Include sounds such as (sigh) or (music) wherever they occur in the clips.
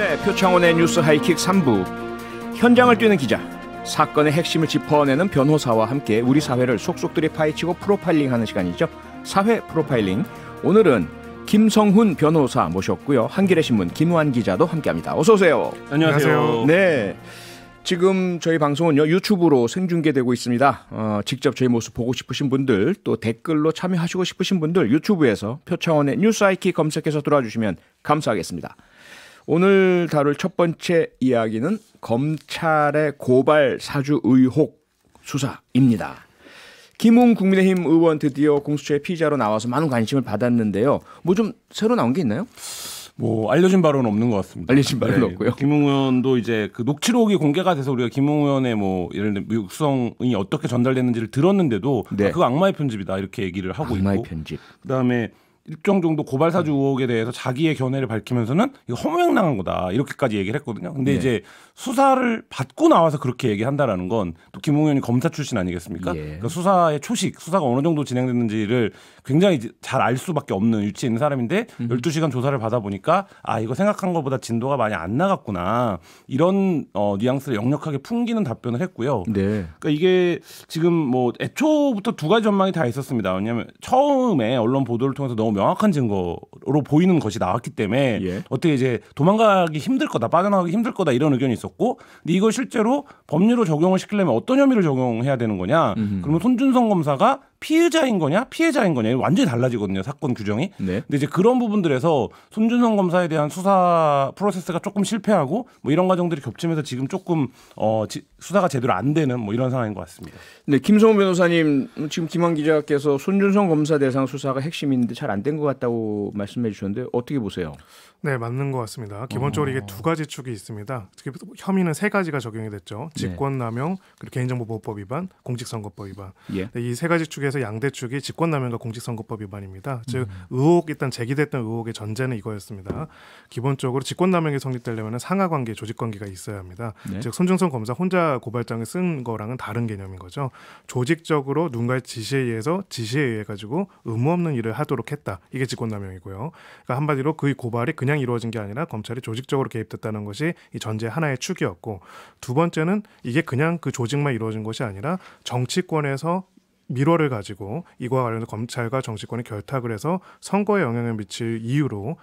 네, 표창원의 뉴스 하이킥 3부. 현장을 뛰는 기자, 사건의 핵심을 짚어내는 변호사와 함께 우리 사회를 속속들이 파헤치고 프로파일링하는 시간이죠. 사회 프로파일링. 오늘은 김성훈 변호사 모셨고요. 한겨레 신문 김환 기자도 함께합니다. 어서 오세요. 안녕하세요. 네. 지금 저희 방송은요 유튜브로 생중계되고 있습니다. 어, 직접 저희 모습 보고 싶으신 분들 또 댓글로 참여하시고 싶으신 분들 유튜브에서 표창원의 뉴스 아이키 검색해서 들어와 주시면 감사하겠습니다. 오늘 다룰 첫 번째 이야기는 검찰의 고발 사주 의혹 수사입니다. 김웅 국민의힘 의원 드디어 공수처의 피자로 나와서 많은 관심을 받았는데요. 뭐 좀 새로 나온 게 있나요? 뭐 알려진 바로는 없는 것 같습니다. 알려진 바로는 네. 없고요. 김웅 의원도 이제 그 녹취록이 공개가 돼서 우리가 김웅 의원의 뭐 예를 들면 육성이 어떻게 전달됐는지를 들었는데도 네. 아, 그거 악마의 편집이다 이렇게 얘기를 하고 악마의 있고 편집. 그다음에 일정 정도 고발 사주 음. 의혹에 대해서 자기의 견해를 밝히면서는 이거 허무맹랑한 거다 이렇게까지 얘기를 했거든요. 근데 네. 이제 수사를 받고 나와서 그렇게 얘기한다라는 건 또김홍현이 검사 출신 아니겠습니까? 예. 그러니까 수사의 초식, 수사가 어느 정도 진행됐는지를 굉장히 잘 알 수밖에 없는 위치에 있는 사람인데 음. 12시간 조사를 받아 보니까 아 이거 생각한 것보다 진도가 많이 안 나갔구나 이런 어, 뉘앙스를 역력하게 풍기는 답변을 했고요. 네. 그러니까 이게 지금 뭐 애초부터 두 가지 전망이 다 있었습니다. 왜냐하면 처음에 언론 보도를 통해서 너무 너무 명확한 증거로 보이는 것이 나왔기 때문에 예. 어떻게 이제 도망가기 힘들 거다 빠져나가기 힘들 거다 이런 의견이 있었고 근데 이걸 실제로 법률로 적용을 시키려면 어떤 혐의를 적용해야 되는 거냐 음흠. 그러면 손준성 검사가 피해자인 거냐 피해자인 거냐 완전히 달라지거든요 사건 규정이. 네. 근데 이제 그런 부분들에서 손준성 검사에 대한 수사 프로세스가 조금 실패하고 뭐 이런 과정들이 겹치면서 지금 조금 어 지, 수사가 제대로 안 되는 뭐 이런 상황인 것 같습니다. 네, 김성훈 변호사님 지금 김환 기자께서 손준성 검사 대상 수사가 핵심인데 잘 안 된 것 같다고 말씀해 주셨는데 어떻게 보세요? 네, 맞는 것 같습니다. 기본적으로 이게 어. 두 가지 축이 있습니다. 혐의는 세 가지가 적용이 됐죠. 네. 직권남용, 그리고 개인정보보호법 위반, 공직선거법 위반. 예. 네, 이세 가지 축에 쪽에서 양대 축이 직권남용과 공직선거법 위반입니다. 즉 음. 의혹 일단 제기됐던 의혹의 전제는 이거였습니다. 기본적으로 직권남용이 성립되려면 상하관계, 조직관계가 있어야 합니다. 네. 즉손중성 검사 혼자 고발장을 쓴 거랑은 다른 개념인 거죠. 조직적으로 누군가의 지시에 의해서 지시에 의해 가지고 의무 없는 일을 하도록 했다. 이게 직권남용이고요. 그러니까 한마디로 그의 고발이 그냥 이루어진 게 아니라 검찰이 조직적으로 개입됐다는 것이 이 전제 하나의 축이었고 두 번째는 이게 그냥 그 조직만 이루어진 것이 아니라 정치권에서 미뤄를 가지고 이와 관련해 서 검찰과 정치권이 결탁을 해서 선거에 영향을 미칠 이유로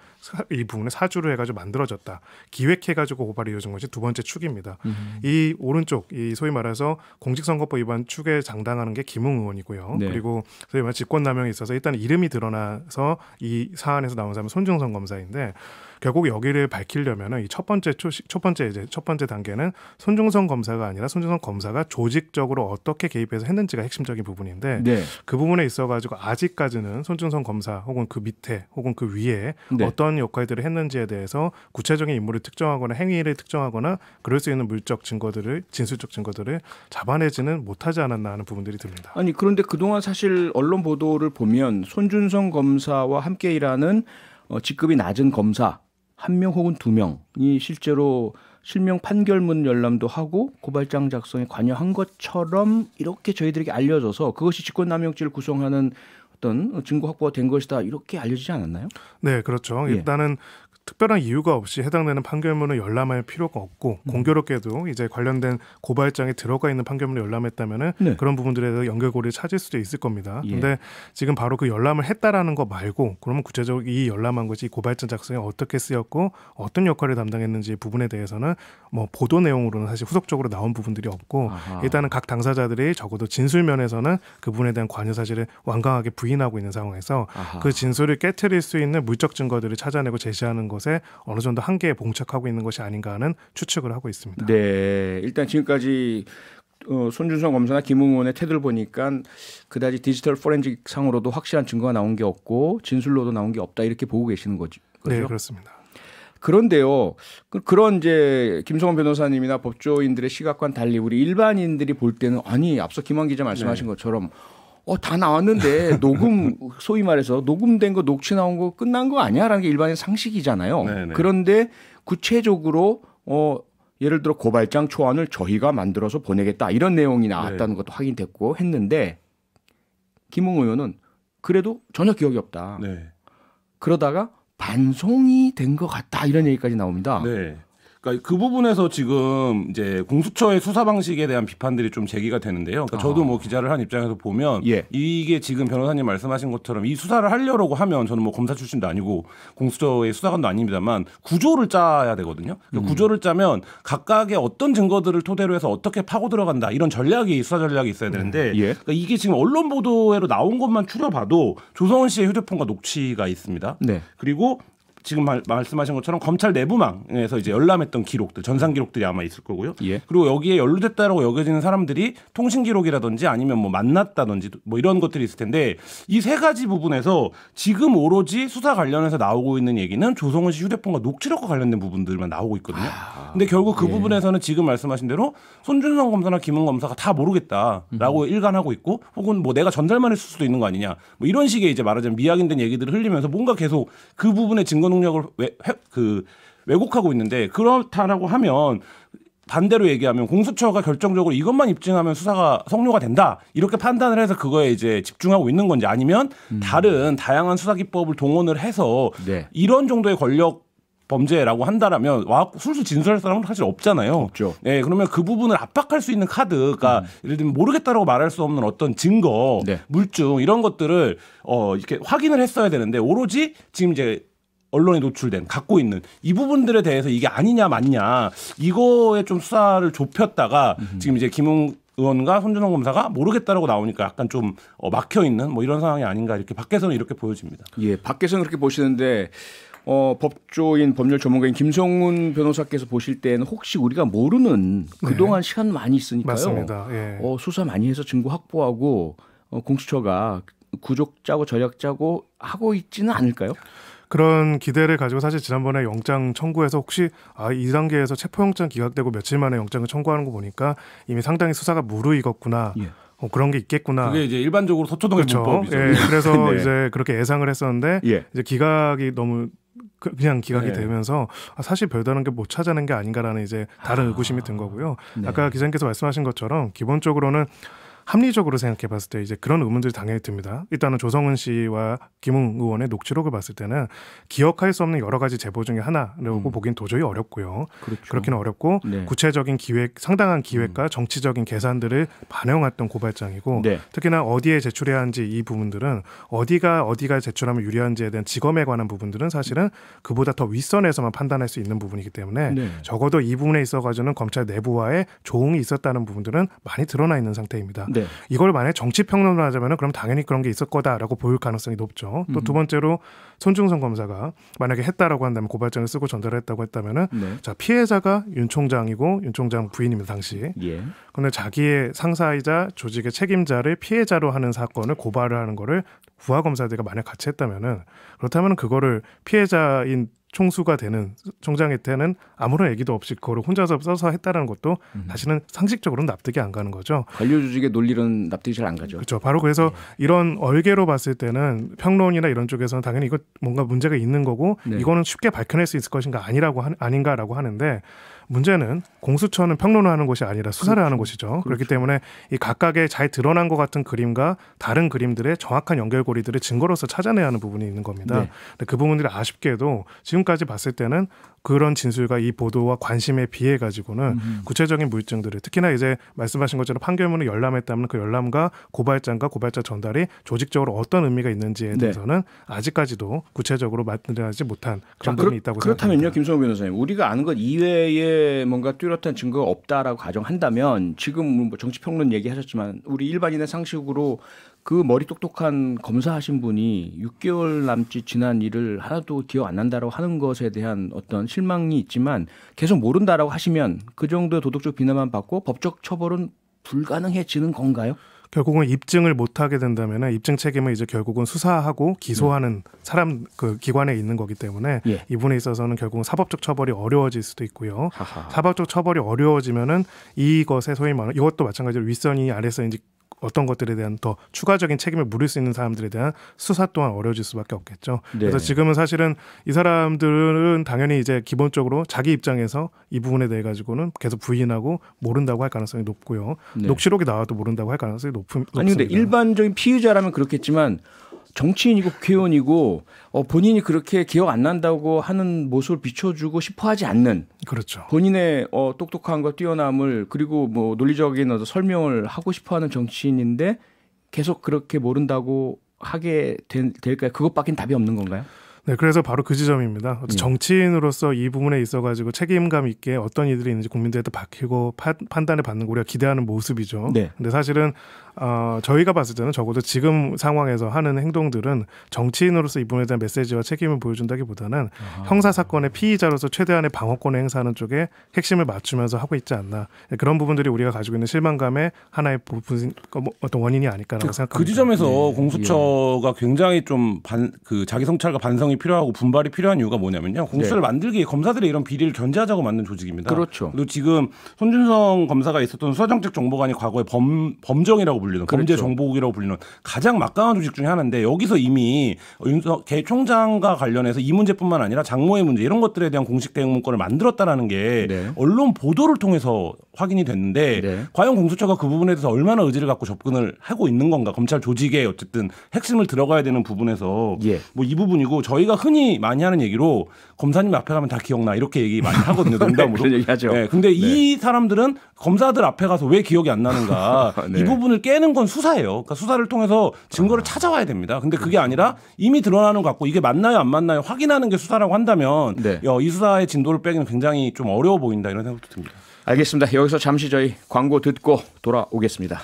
이 부분에 사주를 해가지고 만들어졌다. 기획해가지고 고발이 이어진 것이 두 번째 축입니다. 음. 이 오른쪽 이 소위 말해서 공직선거법 위반 축에 장당하는 게 김웅 의원이고요. 네. 그리고 소위 말해 집권남용에 있어서 일단 이름이 드러나서 이 사안에서 나온 사람은 손중성 검사인데 결국 여기를 밝히려면 이 첫 번째 초식, 첫 번째 이제 첫 번째 단계는 손중성 검사가 아니라 손중성 검사가 조직적으로 어떻게 개입해서 했는지가 핵심적인 부분인데 네. 그 부분에 있어가지고 아직까지는 손중성 검사 혹은 그 밑에 혹은 그 위에 네. 어떤 역할들을 했는지에 대해서 구체적인 인물을 특정하거나 행위를 특정하거나 그럴 수 있는 물적 증거들을 진술적 증거들을 잡아내지는 못하지 않았나 하는 부분들이 듭니다. 아니 그런데 그동안 사실 언론 보도를 보면 손준성 검사와 함께 일하는 어, 직급이 낮은 검사 한명 혹은 두 명이 실제로 실명 판결문 열람도 하고 고발장 작성에 관여한 것처럼 이렇게 저희들에게 알려져서 그것이 직권남용죄를 구성하는 어떤 증거 확보가 된 것이다 이렇게 알려지지 않았나요? 네, 그렇죠. 예. 일단은 특별한 이유가 없이 해당되는 판결문을 열람할 필요가 없고 음. 공교롭게도 이제 관련된 고발장에 들어가 있는 판결문을 열람했다면은 네. 그런 부분들에 대해서 연결고리를 찾을 수도 있을 겁니다. 예. 근데 지금 바로 그 열람을 했다라는 거 말고 그러면 구체적으로 이 열람한 것이 고발장 작성에 어떻게 쓰였고 어떤 역할을 담당했는지 부분에 대해서는 뭐 보도 내용으로는 사실 후속적으로 나온 부분들이 없고 아하. 일단은 각 당사자들이 적어도 진술 면에서는 그분에 대한 관여 사실을 완강하게 부인하고 있는 상황에서 아하. 그 진술을 깨뜨릴 수 있는 물적 증거들을 찾아내고 제시하는 것 것에 어느 정도 한계에 봉착하고 있는 것이 아닌가 하는 추측을 하고 있습니다. 네, 일단 지금까지 어, 손준성 검사나 김웅원의 태도를 보니까 그다지 디지털 포렌식 상으로도 확실한 증거가 나온 게 없고 진술로도 나온 게 없다 이렇게 보고 계시는 거죠. 네, 그렇습니다. 그런데요, 그, 그런 이제 김성원 변호사님이나 법조인들의 시각과는 달리 우리 일반인들이 볼 때는 아니 앞서 김환 기자 말씀하신 네. 것처럼 어, 다 나왔는데 (laughs) 녹음 소위 말해서 녹음된 거 녹취 나온 거 끝난 거 아니야라는 게 일반의 상식이잖아요. 네네. 그런데 구체적으로 어 예를 들어 고발장 초안을 저희가 만들어서 보내겠다 이런 내용이 나왔다는 네. 것도 확인됐고 했는데 김웅 의원은 그래도 전혀 기억이 없다. 네. 그러다가 반송이 된 것 같다 이런 얘기까지 나옵니다. 네. 그러니까 그 부분에서 지금 이제 공수처의 수사 방식에 대한 비판들이 좀 제기가 되는데요. 그러니까 저도 뭐 아. 기자를 한 입장에서 보면 예. 이게 지금 변호사님 말씀하신 것처럼 이 수사를 하려고 하면 저는 뭐 검사 출신도 아니고 공수처의 수사관도 아닙니다만 구조를 짜야 되거든요. 그러니까 음. 구조를 짜면 각각의 어떤 증거들을 토대로 해서 어떻게 파고 들어간다 이런 전략이 수사 전략이 있어야 되는데 음. 예. 그러니까 이게 지금 언론 보도에로 나온 것만 추려봐도 조성은 씨의 휴대폰과 녹취가 있습니다. 네. 그리고 지금 말, 말씀하신 것처럼 검찰 내부망에서 이제 열람했던 기록들, 전산 기록들이 아마 있을 거고요. 예. 그리고 여기에 연루됐다라고 여겨지는 사람들이 통신 기록이라든지 아니면 뭐 만났다든지 뭐 이런 것들이 있을 텐데 이 세 가지 부분에서 지금 오로지 수사 관련해서 나오고 있는 얘기는 조성은 씨 휴대폰과 녹취록과 관련된 부분들만 나오고 있거든요. 아, 근데 결국 그 예. 부분에서는 지금 말씀하신 대로 손준성 검사나 김은 검사가 다 모르겠다라고 음. 일관하고 있고 혹은 뭐 내가 전달만 했을 수도 있는 거 아니냐 뭐 이런 식의 이제 말하자면 미약인된 얘기들을 흘리면서 뭔가 계속 그 부분의 증거는 원력을 왜, 회, 그 왜곡하고 있는데 그렇다라고 하면 반대로 얘기하면 공수처가 결정적으로 이것만 입증하면 수사가 성료가 된다 이렇게 판단을 해서 그거에 이제 집중하고 있는 건지 아니면 음. 다른 다양한 수사 기법을 동원을 해서 네. 이런 정도의 권력 범죄라고 한다라면 와 술술 진술할 사람은 사실 없잖아요. 없죠. 네, 그러면 그 부분을 압박할 수 있는 카드, 가 그러니까 음. 예를 들면 모르겠다라고 말할 수 없는 어떤 증거, 네. 물증 이런 것들을 어 이렇게 확인을 했어야 되는데 오로지 지금 이제 언론에 노출된 갖고 있는 이 부분들에 대해서 이게 아니냐 맞냐 이거에 좀 수사를 좁혔다가 음흠. 지금 이제 김웅 의원과 손준호 검사가 모르겠다라고 나오니까 약간 좀 어, 막혀 있는 뭐 이런 상황이 아닌가 이렇게 밖에서는 이렇게 보여집니다. 예, 밖에서는 그렇게 보시는데 어, 법조인 법률 전문가인 김성훈 변호사께서 보실 때는 혹시 우리가 모르는 네. 그동안 네. 시간 많이 있으니까요. 맞습니다. 예. 어, 수사 많이 해서 증거 확보하고 어, 공수처가 구족 짜고 전략 짜고 하고 있지는 않을까요? 그런 기대를 가지고 사실 지난번에 영장 청구해서 혹시 아, 이단계에서 체포영장 기각되고 며칠 만에 영장을 청구하는 거 보니까 이미 상당히 수사가 무르익었구나. 예. 어, 그런 게 있겠구나. 그게 이제 일반적으로 서초동의 그렇죠? 문법이죠. 예, 그래서 (laughs) 네. 이제 그렇게 예상을 했었는데 예. 이제 기각이 너무 그, 그냥 기각이 네. 되면서 아, 사실 별다른 게 못 찾아낸 게 아닌가라는 이제 다른 아, 의구심이 든 거고요. 네. 아까 기자님께서 말씀하신 것처럼 기본적으로는 합리적으로 생각해 봤을 때 이제 그런 의문들이 당연히 듭니다. 일단은 조성은 씨와 김웅 의원의 녹취록을 봤을 때는 기억할 수 없는 여러 가지 제보 중에 하나라고 음. 보긴 도저히 어렵고요. 그렇죠. 그렇긴 어렵고 네. 구체적인 기획, 상당한 기획과 음. 정치적인 계산들을 반영했던 고발장이고 네. 특히나 어디에 제출해야 하는지 이 부분들은 어디가 어디가 제출하면 유리한지에 대한 직업에 관한 부분들은 사실은 그보다 더 윗선에서만 판단할 수 있는 부분이기 때문에 네. 적어도 이 부분에 있어 가지고는 검찰 내부와의 조응이 있었다는 부분들은 많이 드러나 있는 상태입니다. 네. 이걸 만약 에 정치 평론을 하자면 그럼 당연히 그런 게 있을 거다라고 보일 가능성이 높죠. 또두 음. 번째로 손중성 검사가 만약에 했다라고 한다면 고발장을 쓰고 전달했다고 했다면은 네. 자 피해자가 윤 총장이고 윤 총장 부인입니다 당시. 그런데 예. 자기의 상사이자 조직의 책임자를 피해자로 하는 사건을 고발을 하는 거를 부하 검사들과 만약 같이 했다면은 그렇다면 그거를 피해자인 총수가 되는 총장이 때는 아무런 얘기도 없이 그거를 혼자서 써서 했다는 라 것도 음. 사실은 상식적으로는 납득이 안 가는 거죠. 관료 조직의 논리는 납득이 잘 안 가죠. 그렇죠. 바로 그래서 네. 이런 얼개로 봤을 때는 평론이나 이런 쪽에서는 당연히 이거 뭔가 문제가 있는 거고 네. 이거는 쉽게 밝혀낼 수 있을 것인가 아니라고 하, 아닌가라고 하는데 문제는 공수처는 평론을 하는 곳이 아니라 수사를 그렇죠. 하는 곳이죠. 그렇죠. 그렇기 때문에 이 각각의 잘 드러난 것 같은 그림과 다른 그림들의 정확한 연결고리들을 증거로서 찾아내야 하는 부분이 있는 겁니다. 네. 근데 그 부분들이 아쉽게도 지금까지 봤을 때는 그런 진술과 이 보도와 관심에 비해 가지고는 음. 구체적인 물증들을 특히나 이제 말씀하신 것처럼 판결문을 열람했다면 그 열람과 고발장과 고발자 전달이 조직적으로 어떤 의미가 있는지에 네. 대해서는 네. 아직까지도 구체적으로 말씀하지 못한 그런 부분이 있다고 그렇 생각합니다. 김성호 변호사님, 우리가 아는 것 이외에 뭔가 뚜렷한 증거가 없다라고 가정한다면 지금 뭐 정치평론 얘기하셨지만 우리 일반인의 상식으로 그 머리 똑똑한 검사하신 분이 6개월 남짓 지난 일을 하나도 기억 안 난다라고 하는 것에 대한 어떤 실망이 있지만 계속 모른다라고 하시면 그 정도의 도덕적 비난만 받고 법적 처벌은 불가능해지는 건가요? 결국은 입증을 못 하게 된다면 입증 책임은 이제 결국은 수사하고 기소하는 네. 사람 그 기관에 있는 거기 때문에 예. 이분에 있어서는 결국은 사법적 처벌이 어려워질 수도 있고요. 하하. 사법적 처벌이 어려워지면은 이것에 소위 말하는 이것도 마찬가지로 윗선이 아래서인제 어떤 것들에 대한 더 추가적인 책임을 물을 수 있는 사람들에 대한 수사 또한 어려워질 수밖에 없겠죠. 네. 그래서 지금은 사실은 이 사람들은 당연히 이제 기본적으로 자기 입장에서 이 부분에 대해 가지고는 계속 부인하고 모른다고 할 가능성이 높고요. 네. 녹취록이 나와도 모른다고 할 가능성이 높은 아니 근데 일반적인 피의자라면 그렇겠지만 정치인이고 국회의원이고 어, 본인이 그렇게 기억 안 난다고 하는 모습을 비춰주고 싶어하지 않는 그렇죠. 본인의 어, 똑똑한과 뛰어남을 그리고 뭐 논리적인 어떤 설명을 하고 싶어하는 정치인인데 계속 그렇게 모른다고 하게 된, 될까요? 그것밖엔 답이 없는 건가요? 네, 그래서 바로 그 지점입니다. 예. 정치인으로서 이 부분에 있어 가지고 책임감 있게 어떤 이들이 있는지 국민들한테 밝히고 파, 판단을 받는 거 우리가 기대하는 모습이죠. 네. 근데 사실은 어, 저희가 봤을 때는 적어도 지금 상황에서 하는 행동들은 정치인으로서 이분에 대한 메시지와 책임을 보여준다기보다는 아 형사 사건의 피의자로서 최대한의 방어권을 행사하는 쪽에 핵심을 맞추면서 하고 있지 않나 예, 그런 부분들이 우리가 가지고 있는 실망감의 하나의 부분 뭐 어떤 원인이 아닐까라고 그 생각합니다. 그 지점에서 네. 공수처가 굉장히 좀반그 자기 성찰과 반성이 필요하고 분발이 필요한 이유가 뭐냐면요 공수처를 네. 만들기 검사들의 이런 비리를 견제하자고 만든 조직입니다. 그렇죠. 그리고 지금 손준성 검사가 있었던 수사정책 정보관이 과거에 범 범정이라고 불 불리는 그렇죠. 범죄 정보국이라고 불리는 가장 막강한 조직 중에 하나인데 여기서 이미 윤석 개 총장과 관련해서 이 문제뿐만 아니라 장모의 문제 이런 것들에 대한 공식 대응 문건을 만들었다라는 게 네. 언론 보도를 통해서 확인이 됐는데 네. 과연 공수처가 그 부분에 대해서 얼마나 의지를 갖고 접근을 하고 있는 건가 검찰 조직에 어쨌든 핵심을 들어가야 되는 부분에서 예. 뭐이 부분이고 저희가 흔히 많이 하는 얘기로 검사님 앞에 가면 다 기억나 이렇게 얘기 많이 하거든요 (laughs) 네, 농담으로. 네, 얘기하죠. 네, 근데 네. 이 사람들은 검사들 앞에 가서 왜 기억이 안 나는가 (laughs) 네. 이 부분을 깨는 건 수사예요. 그러니까 수사를 통해서 증거를 아. 찾아와야 됩니다. 근데 그게 그렇죠. 아니라 이미 드러나는 것 같고 이게 맞나요 안 맞나요 확인하는 게 수사라고 한다면 네. 이 수사의 진도를 빼기는 굉장히 좀 어려워 보인다 이런 생각도 듭니다. 알겠습니다. 여기서 잠시 저희 광고 듣고 돌아오겠습니다.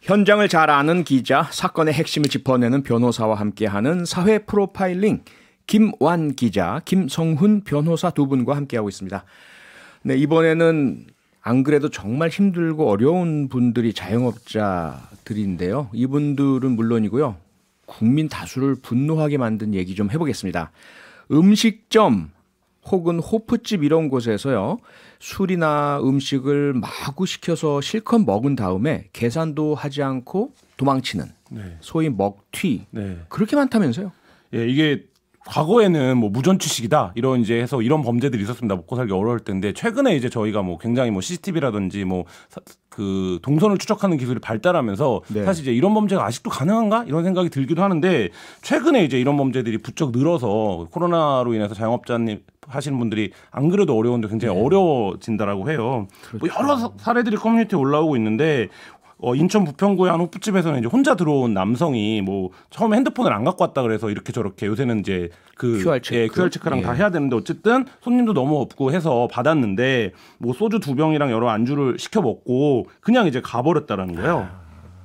현장을 잘 아는 기자, 사건의 핵심을 짚어내는 변호사와 함께하는 사회 프로파일링 김완 기자, 김성훈 변호사 두 분과 함께하고 있습니다. 네, 이번에는 안 그래도 정말 힘들고 어려운 분들이 자영업자들인데요. 이분들은 물론이고요. 국민 다수를 분노하게 만든 얘기 좀 해보겠습니다. 음식점 혹은 호프집 이런 곳에서요 술이나 음식을 마구 시켜서 실컷 먹은 다음에 계산도 하지 않고 도망치는 네. 소위 먹튀 네. 그렇게 많다면서요? 예, 이게 과거에는 뭐 무전취식이다 이런 이제 해서 이런 범죄들이 있었습니다 먹고 살기 어려울 텐데 최근에 이제 저희가 뭐 굉장히 뭐 CCTV라든지 뭐 그 동선을 추적하는 기술이 발달하면서 네. 사실 이제 이런 범죄가 아직도 가능한가 이런 생각이 들기도 하는데 최근에 이제 이런 범죄들이 부쩍 늘어서 코로나로 인해서 자영업자님 하시는 분들이 안 그래도 어려운데 굉장히 네. 어려워진다라고 해요. 뭐 그렇죠. 뭐 여러 사례들이 커뮤니티에 올라오고 있는데 어, 인천 부평구의 한 호프집에서는 이제 혼자 들어온 남성이 뭐 처음에 핸드폰을 안 갖고 왔다 그래서 이렇게 저렇게 요새는 이제 그 QR 예, 체크, 예, QR 체크랑 예. 다 해야 되는데 어쨌든 손님도 너무 없고 해서 받았는데 뭐 소주 두 병이랑 여러 안주를 시켜 먹고 그냥 이제 가버렸다라는 거예요. 아.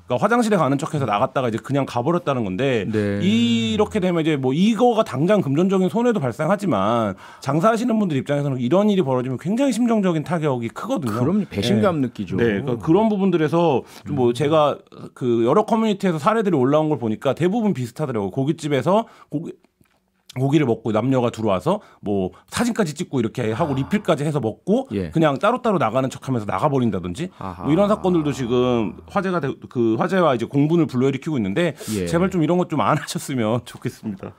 그러니까 화장실에 가는 척해서 음. 나갔다가 이제 그냥 가버렸다는 건데 네. 이렇게 되면 이제 뭐 이거가 당장 금전적인 손해도 발생하지만 장사하시는 분들 입장에서는 이런 일이 벌어지면 굉장히 심정적인 타격이 크거든요. 그럼 배신감 네. 느끼죠. 네, 그러니까 그런 부분들에서 좀뭐 음. 제가 그 여러 커뮤니티에서 사례들이 올라온 걸 보니까 대부분 비슷하더라고요. 고깃집에서 고기 고기를 먹고 남녀가 들어와서 뭐 사진까지 찍고 이렇게 하고 아. 리필까지 해서 먹고 예. 그냥 따로따로 나가는 척하면서 나가버린다든지 뭐 이런 사건들도 지금 화제가 되, 그 화제와 이제 공분을 불러일으키고 있는데 예. 제발 좀 이런 것 좀 안 하셨으면 (laughs) 좋겠습니다.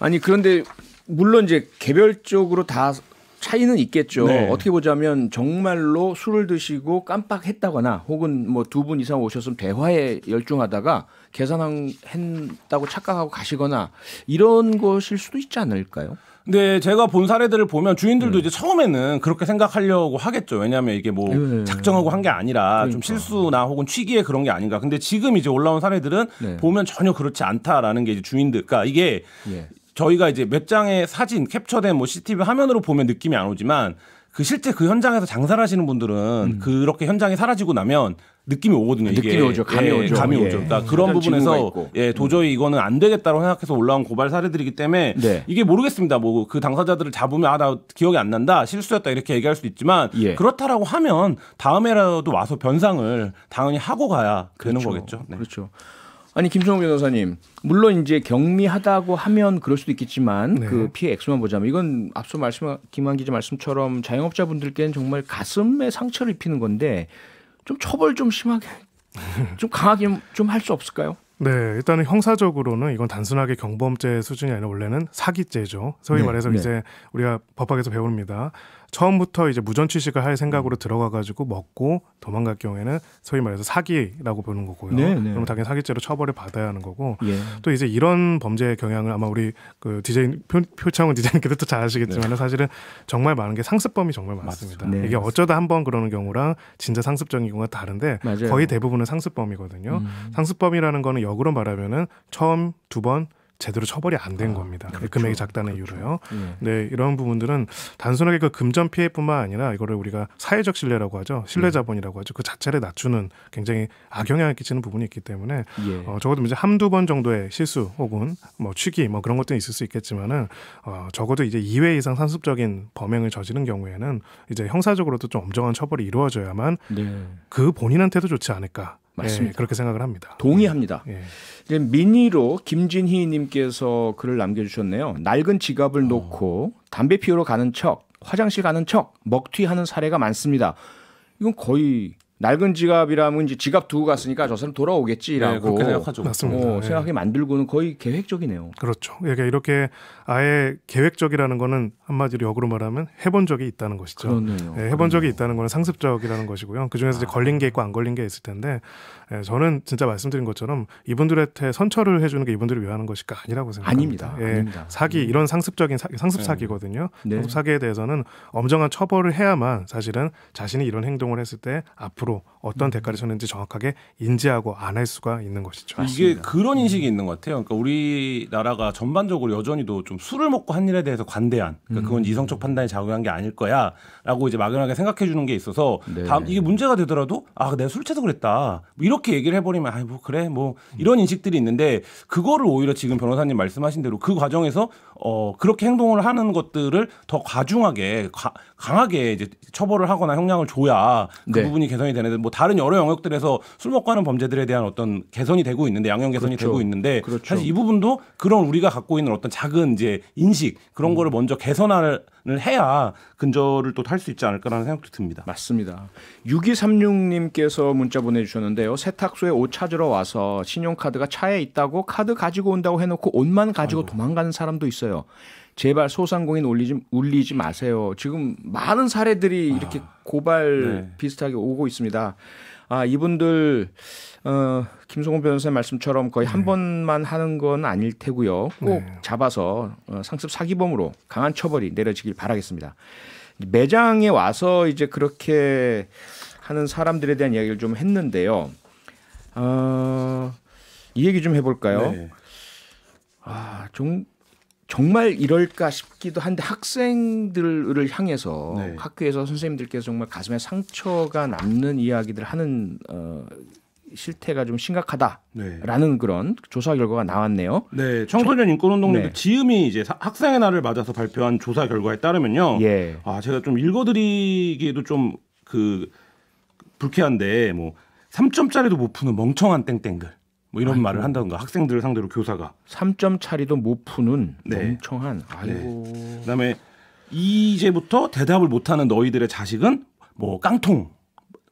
아니 그런데 물론 이제 개별적으로 다 차이는 있겠죠. 네. 어떻게 보자면 정말로 술을 드시고 깜빡했다거나 혹은 뭐 두 분 이상 오셨으면 대화에 열중하다가 계산했다고 착각하고 가시거나 이런 것일 수도 있지 않을까요? 근데 제가 본 사례들을 보면 주인들도 네. 이제 처음에는 그렇게 생각하려고 하겠죠. 왜냐하면 이게 뭐 네. 작정하고 한 게 아니라 그러니까. 좀 실수나 혹은 취기에 그런 게 아닌가. 근데 지금 이제 올라온 사례들은 네. 보면 전혀 그렇지 않다라는 게 이제 주인들, 그러니까 이게 예. 저희가 이제 몇 장의 사진 캡처된 뭐 CCTV 화면으로 보면 느낌이 안 오지만 그 실제 그 현장에서 장사를 하시는 분들은 음. 그렇게 현장에 사라지고 나면 느낌이 오거든요. 이게. 느낌이 오죠. 감이 예, 오죠. 감이 예. 오죠. 그러니까 그런 부분에서 예, 도저히 음. 이거는 안 되겠다고 생각해서 올라온 고발 사례들이기 때문에 네. 이게 모르겠습니다. 뭐 그 당사자들을 잡으면 아나 기억이 안 난다 실수였다 이렇게 얘기할 수 있지만 예. 그렇다라고 하면 다음에라도 와서 변상을 당연히 하고 가야 그렇죠. 되는 거겠죠. 네. 그렇죠. 아니 김성호 변호사님 물론 이제 경미하다고 하면 그럴 수도 있겠지만 네. 그 피해 액수만 보자면 이건 앞서 말씀 김한 기자 말씀처럼 자영업자분들께는 정말 가슴에 상처를 입히는 건데 좀 처벌 좀 심하게 (laughs) 좀 강하게 좀 할 수 없을까요? 네, 일단은 형사적으로는 이건 단순하게 경범죄 수준이 아니라 원래는 사기죄죠. 소위 네, 말해서 네. 이제 우리가 법학에서 배웁니다. 처음부터 이제 무전 취식을 할 생각으로 들어가가지고 먹고 도망갈 경우에는 소위 말해서 사기라고 보는 거고요. 네, 네. 그럼 당연히 사기죄로 처벌을 받아야 하는 거고 예. 또 이제 이런 범죄 경향을 아마 우리 그 디제인 표창훈 디자인께서 또잘 아시겠지만 네. 사실은 정말 많은 게 상습범이 정말 많습니다. 네, 이게 어쩌다 한 번 그러는 경우랑 진짜 상습적인 경우가 다른데 맞아요. 거의 대부분은 상습범이거든요. 음. 상습범이라는 거는 역으로 말하면은 처음 두 번, 제대로 처벌이 안된 아, 겁니다. 그 그렇죠. 금액이 작다는 그렇죠. 이유로요. 예. 네, 이런 부분들은 단순하게 그 금전 피해뿐만 아니라 이거를 우리가 사회적 신뢰라고 하죠. 신뢰 예. 자본이라고 하죠. 그 자체를 낮추는 굉장히 악영향을 끼치는 부분이 있기 때문에 예. 어, 적어도 이제 한두 번 정도의 실수 혹은 뭐 취기 뭐 그런 것들이 있을 수 있겠지만은 어, 적어도 이제 2회 이상 상습적인 범행을 저지른 경우에는 이제 형사적으로도 좀 엄정한 처벌이 이루어져야만 네. 그 본인한테도 좋지 않을까. 맞습니다. 예, 그렇게 생각을 합니다. 동의합니다. 예. 이제 미니로 김진희 님께서 글을 남겨주셨네요. 낡은 지갑을 어. 놓고 담배 피우러 가는 척, 화장실 가는 척, 먹튀하는 사례가 많습니다. 이건 거의 낡은 지갑이라면 이제 지갑 두고 갔으니까 저 사람 돌아오겠지라고 네, 생각하죠. 어, 맞습니다. 어, 네. 생각하 만들고는 거의 계획적이네요. 그렇죠. 그러니까 이렇게 아예 계획적이라는 거는 한마디로 역으로 말하면 해본 적이 있다는 것이죠. 그렇네요. 네, 해본 적이 있다는 거는 상습적이라는 것이고요. 그 중에서 이제 아. 걸린 게 있고 안 걸린 게 있을 텐데 예, 저는 진짜 말씀드린 것처럼 이분들한테 선처를 해주는 게 이분들을 위하는 것이가 아니라고 생각합니다. 아닙니다. 예, 아닙니다. 사기 네. 이런 상습적인 사, 상습 사기거든요. 네. 상습 사기에 대해서는 엄정한 처벌을 해야만 사실은 자신이 이런 행동을 했을 때 앞으로 앞으로 어떤 대가를 쳤는지 정확하게 인지하고 안 할 수가 있는 것이죠. 이게 그런 인식이 있는 것 같아요. 그러니까 우리나라가 전반적으로 여전히도 좀 술을 먹고 한 일에 대해서 관대한 그러니까 그건 음. 이성적 판단이 작용한 게 아닐 거야라고 이제 막연하게 생각해 주는 게 있어서 네. 다음 이게 문제가 되더라도 아 내가 술 취해서 그랬다 뭐 이렇게 얘기를 해버리면 아뭐 이 그래 뭐 이런 인식들이 있는데 그거를 오히려 지금 변호사님 말씀하신 대로 그 과정에서 어 그렇게 행동을 하는 것들을 더 과중하게 과, 강하게 이제 처벌을 하거나 형량을 줘야 그 네. 부분이 개선이 되는데 뭐 다른 여러 영역들에서 술 먹고 하는 범죄들에 대한 어떤 개선이 되고 있는데 양형 개선이 그렇죠. 되고 있는데 그렇죠. 사실 이 부분도 그런 우리가 갖고 있는 어떤 작은 이제 인식 그런 음. 거를 먼저 개선을 해야 근절을 또 할 수 있지 않을까라는 생각도 듭니다. 맞습니다. 6236님께서 문자 보내주셨는데요. 세탁소에 옷 찾으러 와서 신용카드가 차에 있다고 카드 가지고 온다고 해놓고 옷만 가지고 아이고. 도망가는 사람도 있어요. 제발 소상공인 울리지, 울리지 마세요. 지금 많은 사례들이 아, 이렇게 고발 네. 비슷하게 오고 있습니다. 아, 이분들, 어, 김성훈 변호사님 말씀처럼 거의 네. 한 번만 하는 건 아닐 테고요. 꼭 네. 잡아서 어, 상습 사기범으로 강한 처벌이 내려지길 바라겠습니다. 매장에 와서 이제 그렇게 하는 사람들에 대한 이야기를 좀 했는데요. 어, 이 얘기 좀 해볼까요? 네. 아, 종, 정말 이럴까 싶기도 한데 학생들을 향해서 네. 학교에서 선생님들께서 정말 가슴에 상처가 남는 이야기들 하는 어, 실태가 좀 심각하다라는 네. 그런 조사 결과가 나왔네요. 네, 청소년 인권운동연구 네. 지음이 이제 학생의 날을 맞아서 발표한 조사 결과에 따르면요. 예. 아 제가 좀 읽어드리기에도 좀 그 불쾌한데 뭐 3점짜리도 못 푸는 멍청한 땡땡글. 뭐 이런 아이고. 말을 한다든가 학생들을 상대로 교사가 3점 차리도 못 푸는 네. 멍청한 네. 아이고. 네. 그다음에 이제부터 대답을 못 하는 너희들의 자식은 뭐 깡통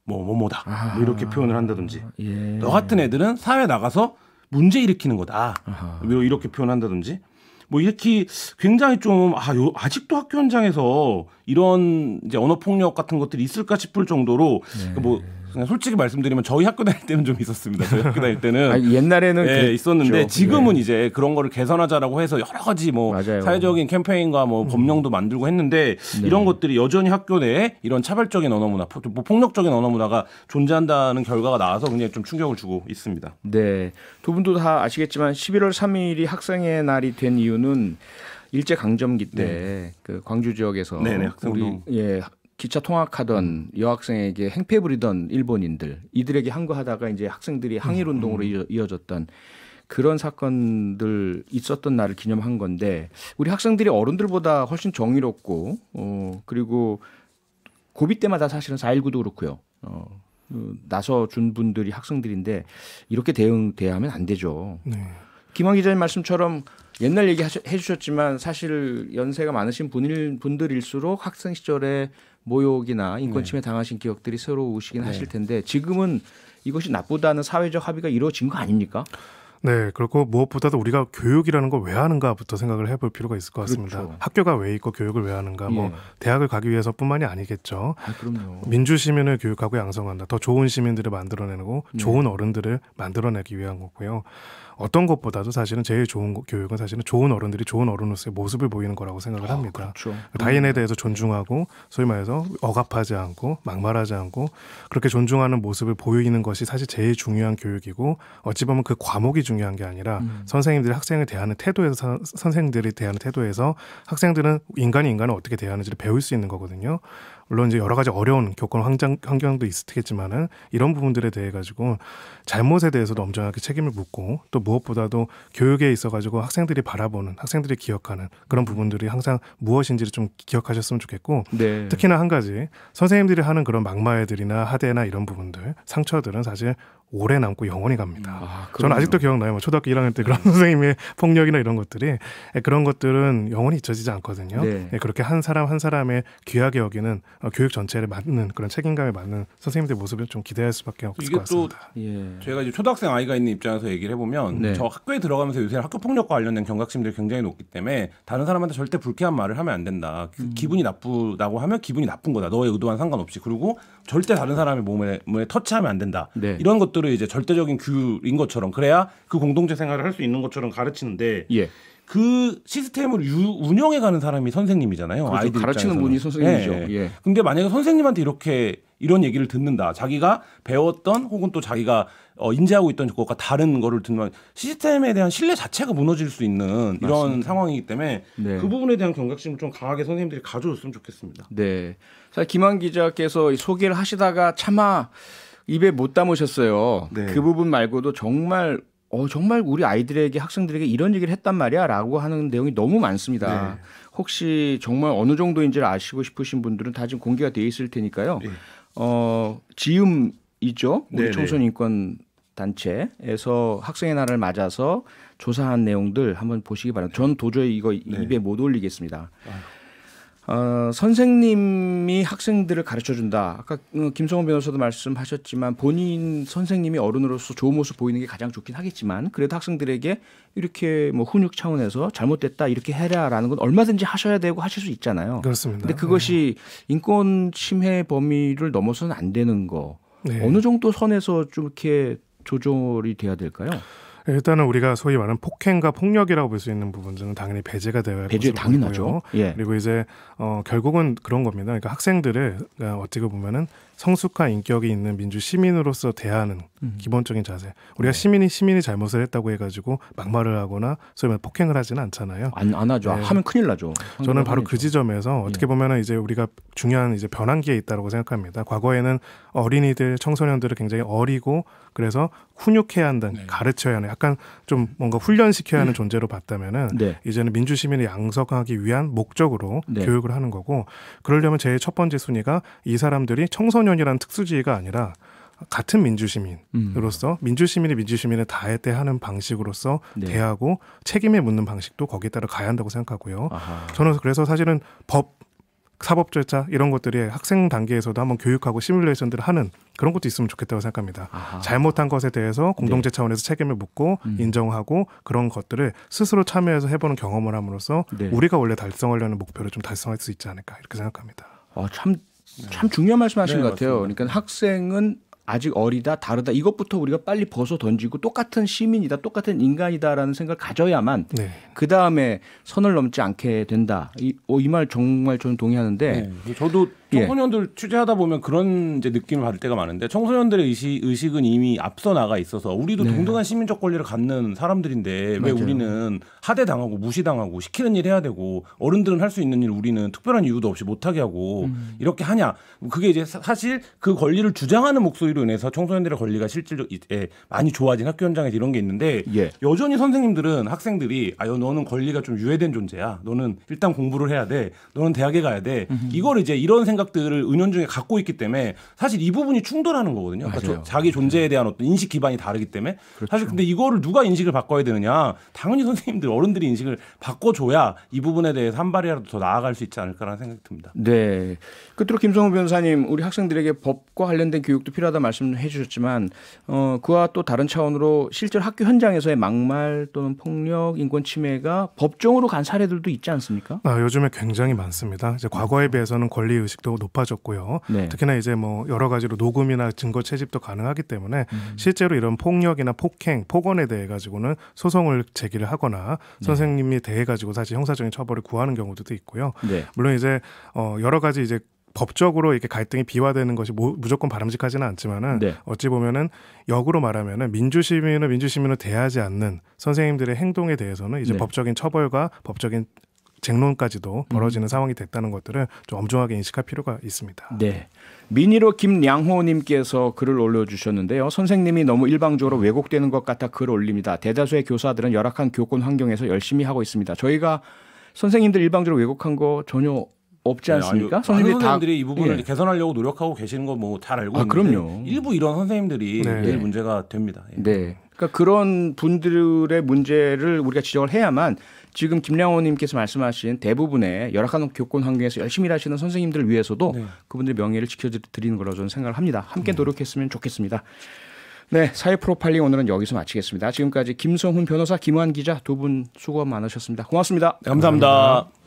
뭐 뭐뭐다 뭐 아, 이렇게 표현을 한다든지 예. 너 같은 애들은 사회 나가서 문제 일으키는 거다 아하. 뭐 이렇게 표현한다든지 뭐 이렇게 굉장히 좀 아, 요, 아직도 학교 현장에서 이런 이제 언어 폭력 같은 것들이 있을까 싶을 정도로 네. 그 뭐 그냥 솔직히 말씀드리면 저희 학교 다닐 때는 좀 있었습니다. 저희 학교 다닐 때는 (laughs) 아니, 옛날에는 예, 있었는데 네. 지금은 예. 이제 그런 거를 개선하자라고 해서 여러 가지 뭐 맞아요. 사회적인 캠페인과 뭐 음. 법령도 만들고 했는데 네. 이런 것들이 여전히 학교 내에 이런 차별적인 언어 문화, 뭐 폭력적인 언어 문화가 존재한다는 결과가 나와서 굉장좀 충격을 주고 있습니다. 네. 두 분도 다 아시겠지만 11월 3일이 학생의 날이 된 이유는 일제 강점기 때그 네. 그 광주 지역에서 네네, 네. 우리 예 기차 통학하던 여학생에게 행패 부리던 일본인들 이들에게 항거하다가 이제 학생들이 항일 음, 음. 운동으로 음. 이어졌던 그런 사건들 있었던 날을 기념한 건데 우리 학생들이 어른들보다 훨씬 정의롭고 어 그리고 고비 때마다 사실은 4.19도 그렇고요. 어 그 나서 준 분들이 학생들인데 이렇게 대응 대하면 안 되죠. 네. 김환 기자님 말씀처럼 옛날 얘기 해 주셨지만 사실 연세가 많으신 분일 분들일수록 학생 시절에 모욕이나 인권 침해 네. 당하신 기억들이 새로우시긴 네. 하실 텐데 지금은 이것이 나쁘다는 사회적 합의가 이루어진 거 아닙니까? 네, 그렇고 무엇보다도 우리가 교육이라는 걸 왜 하는가부터 생각을 해볼 필요가 있을 것 같습니다. 그렇죠. 학교가 왜 있고 교육을 왜 하는가, 뭐 예. 대학을 가기 위해서뿐만이 아니겠죠. 아, 그럼요. 민주 시민을 교육하고 양성한다. 더 좋은 시민들을 만들어내고 네. 좋은 어른들을 만들어내기 위한 거고요. 어떤 것보다도 사실은 제일 좋은 교육은 사실은 좋은 어른들이 좋은 어른으로서의 모습을 보이는 거라고 생각을 아, 합니다. 아, 그렇죠. 그러니까 타인에 음. 대해서 존중하고 소위 말해서 억압하지 않고 막말하지 않고 그렇게 존중하는 모습을 보이는 것이 사실 제일 중요한 교육이고 어찌 보면 그 과목이 중요한 게 아니라 음. 선생님들이 학생을 대하는 태도에서 선생님들이 대하는 태도에서 학생들은 인간이 인간을 어떻게 대하는지를 배울 수 있는 거거든요. 물론 이제 여러 가지 어려운 교권 환장 환경도 있겠지만은 을테 이런 부분들에 대해 가지고 잘못에 대해서도 엄정하게 책임을 묻고 또 무엇보다도 교육에 있어 가지고 학생들이 바라보는 학생들이 기억하는 그런 부분들이 항상 무엇인지를 좀 기억하셨으면 좋겠고 네. 특히나 한 가지 선생님들이 하는 그런 막말들이나 하대나 이런 부분들 상처들은 사실 오래 남고 영원히 갑니다. 음, 아, 저는 아직도 기억나요. 뭐 초등학교 1학년 때 그런 (laughs) 선생님의 폭력이나 이런 것들이 예, 그런 것들은 영원히 잊혀지지 않거든요. 네. 예, 그렇게 한 사람 한 사람의 귀하게 여기는 어, 교육 전체를 맡는 그런 책임감에 맞는 선생님들 모습을 좀 기대할 수밖에 없을 것 같습니다. 예. 저희가 이제 초등학생 아이가 있는 입장에서 얘기를 해보면 네. 저 학교에 들어가면서 요새 학교 폭력과 관련된 경각심들이 굉장히 높기 때문에 다른 사람한테 절대 불쾌한 말을 하면 안 된다. 그 음. 기분이 나쁘다고 하면 기분이 나쁜 거다. 너의 의도와 는 상관없이 그리고 절대 다른 사람의 몸에, 몸에 터치하면 안 된다. 네. 이런 것들을 이제 절대적인 규인 율 것처럼 그래야 그 공동체 생활을 할 수 있는 것처럼 가르치는데. 예. 그 시스템을 유, 운영해가는 사람이 선생님이잖아요. 그렇죠. 아이들 가르치는 입장에서는. 분이 선생님이죠. 예, 예. 예. 근데 만약에 선생님한테 이렇게 이런 얘기를 듣는다. 자기가 배웠던 혹은 또 자기가 어, 인지하고 있던 것과 다른 거를 듣는 시스템에 대한 신뢰 자체가 무너질 수 있는 이런 맞습니다. 상황이기 때문에 네. 그 부분에 대한 경각심을 좀 강하게 선생님들이 가져줬으면 좋겠습니다. 네. 김한 기자께서 소개를 하시다가 차마 입에 못 담으셨어요. 네. 그 부분 말고도 정말 어, 정말 우리 아이들에게 학생들에게 이런 얘기를 했단 말이야 라고 하는 내용이 너무 많습니다. 네. 혹시 정말 어느 정도인지를 아시고 싶으신 분들은 다 지금 공개가 돼 있을 테니까요. 네. 어, 지음 있죠. 우리 네, 청소년 네. 인권 단체에서 학생의 날을 맞아서 조사한 내용들 한번 보시기 바랍니다. 전 도저히 이거 네. 입에 못 올리겠습니다. 아유. 어, 선생님이 학생들을 가르쳐 준다. 아까 어, 김성원 변호사도 말씀하셨지만 본인 선생님이 어른으로서 좋은 모습 보이는 게 가장 좋긴 하겠지만 그래도 학생들에게 이렇게 뭐 훈육 차원에서 잘못됐다 이렇게 해라라는 건 얼마든지 하셔야 되고 하실 수 있잖아요. 그렇습니다. 근데 그것이 네. 인권 침해 범위를 넘어서는 안 되는 거 네. 어느 정도 선에서 좀 이렇게 조절이 돼야 될까요? 일단은 우리가 소위 말하는 폭행과 폭력이라고 볼 수 있는 부분들은 당연히 배제가 되어야 배제 당연하죠. 예. 그리고 이제 어 결국은 그런 겁니다. 그러니까 학생들을 어떻게 보면은 성숙한 인격이 있는 민주 시민으로서 대하는 음. 기본적인 자세. 우리가 네. 시민이 시민이 잘못을 했다고 해가지고 막말을 하거나 소위 말 폭행을 하지는 않잖아요. 안, 안 하죠. 네. 하면 큰일 나죠. 저는 바로 큰죠그 지점에서 어떻게 예. 보면은 이제 우리가 중요한 이제 변환기에 있다고 생각합니다. 과거에는 어린이들 청소년들을 굉장히 어리고 그래서 훈육해야 한다는 네. 가르쳐야 하는 약간 좀 뭔가 훈련시켜야 하는 음. 존재로 봤다면은 네. 이제는 민주 시민을 양성하기 위한 목적으로 네. 교육을 하는 거고 그러려면 제일 첫 번째 순위가 이 사람들이 청소년이라는 특수지위가 아니라 같은 민주시민으로서 음. 민주시민이 민주시민을 다에 대하는 방식으로서 네. 대하고 책임에 묻는 방식도 거기에 따라 가야 한다고 생각하고요. 아하. 저는 그래서 사실은 법 사법 절차 이런 것들이 학생 단계에서도 한번 교육하고 시뮬레이션들을 하는 그런 것도 있으면 좋겠다고 생각합니다. 아하. 잘못한 것에 대해서 공동체 네. 차원에서 책임을 묻고 음. 인정하고 그런 것들을 스스로 참여해서 해보는 경험을 함으로써 네. 우리가 원래 달성하려는 목표를 좀 달성할 수 있지 않을까 이렇게 생각합니다. 아, 참, 참 중요한 말씀하신 네, 것 같아요. 맞습니다. 그러니까 학생은 아직 어리다, 다르다 이것부터 우리가 빨리 벗어 던지고 똑같은 시민이다, 똑같은 인간이다라는 생각을 가져야만 네. 그 다음에 선을 넘지 않게 된다. 이말 이 어, 정말 저는 동의하는데 네. 저도 예. 청소년들 예. 취재하다 보면 그런 이제 느낌을 받을 때가 많은데 청소년들의 의식, 의식은 이미 앞서 나가 있어서 우리도 네. 동등한 시민적 권리를 갖는 사람들인데 맞아요. 왜 우리는 하대 당하고 무시당하고 시키는 일 해야 되고 어른들은 할 수 있는 일 우리는 특별한 이유도 없이 못하게 하고 음. 이렇게 하냐 그게 이제 사실 그 권리를 주장하는 목소리로 인해서 청소년들의 권리가 실질적 예, 많이 좋아진 학교 현장에서 이런 게 있는데 예. 여전히 선생님들은 학생들이 아유 너는 권리가 좀 유해된 존재야 너는 일단 공부를 해야 돼 너는 대학에 가야 돼 음흠. 이걸 이제 이런 생각 생각들을 은연 중에 갖고 있기 때문에 사실 이 부분이 충돌하는 거거든요. 그러니까 자기 존재에 네. 대한 어떤 인식 기반이 다르기 때문에 그렇죠. 사실 근데 이거를 누가 인식을 바꿔야 되느냐 당연히 선생님들 어른들이 인식을 바꿔줘야 이 부분에 대해서 한 발이라도 더 나아갈 수 있지 않을까라는 생각이 듭니다. 네. 끝으로 김성우 변호사님 우리 학생들에게 법과 관련된 교육도 필요하다 말씀해 주셨지만 어, 그와 또 다른 차원으로 실제 로 학교 현장에서의 막말 또는 폭력, 인권 침해가 법정으로 간 사례들도 있지 않습니까? 아, 요즘에 굉장히 많습니다. 이제 과거에 음. 비해서는 권리 의식 더 높아졌고요. 네. 특히나 이제 뭐 여러 가지로 녹음이나 증거 채집도 가능하기 때문에 음. 실제로 이런 폭력이나 폭행, 폭언에 대해 가지고는 소송을 제기를 하거나 네. 선생님이 대해 가지고 사실 형사적인 처벌을 구하는 경우도 있고요. 네. 물론 이제 어 여러 가지 이제 법적으로 이렇게 갈등이 비화되는 것이 무조건 바람직하지는 않지만은 네. 어찌 보면은 역으로 말하면은 민주시민을 민주시민을 대하지 않는 선생님들의 행동에 대해서는 이제 네. 법적인 처벌과 법적인 쟁론까지도 음. 벌어지는 음. 상황이 됐다는 것들을 좀 엄중하게 인식할 필요가 있습니다. 네. 미니로 김양호님께서 글을 올려주셨는데요. 선생님이 너무 일방적으로 왜곡되는 것 같아 글 올립니다. 대다수의 교사들은 열악한 교권 환경에서 열심히 하고 있습니다. 저희가 선생님들 일방적으로 왜곡한 거 전혀 없지 네, 않습니까? 아선생님 선생님들이 이 부분을 예. 개선하려고 노력하고 계시는 거 뭐 잘 알고 아, 있는데 그럼요. 일부 이런 선생님들이 네. 늘 네. 문제가 됩니다. 예. 네. 그러니까 그런 분들의 문제를 우리가 지적을 해야만 지금 김량호님께서 말씀하신 대부분의 열악한 교권 환경에서 열심히 일하시는 선생님들을 위해서도 네. 그분들의 명예를 지켜드리는 거라고 저는 생각을 합니다. 함께 네. 노력했으면 좋겠습니다. 네, 사회 프로파일링 오늘은 여기서 마치겠습니다. 지금까지 김성훈 변호사, 김환 기자 두 분 수고 많으셨습니다. 고맙습니다. 네, 감사합니다. 감사합니다.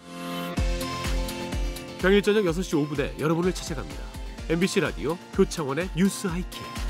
평일 저녁 6시 5분에 여러분을 찾아갑니다. MBC 라디오 교창원의 뉴스 하이킥.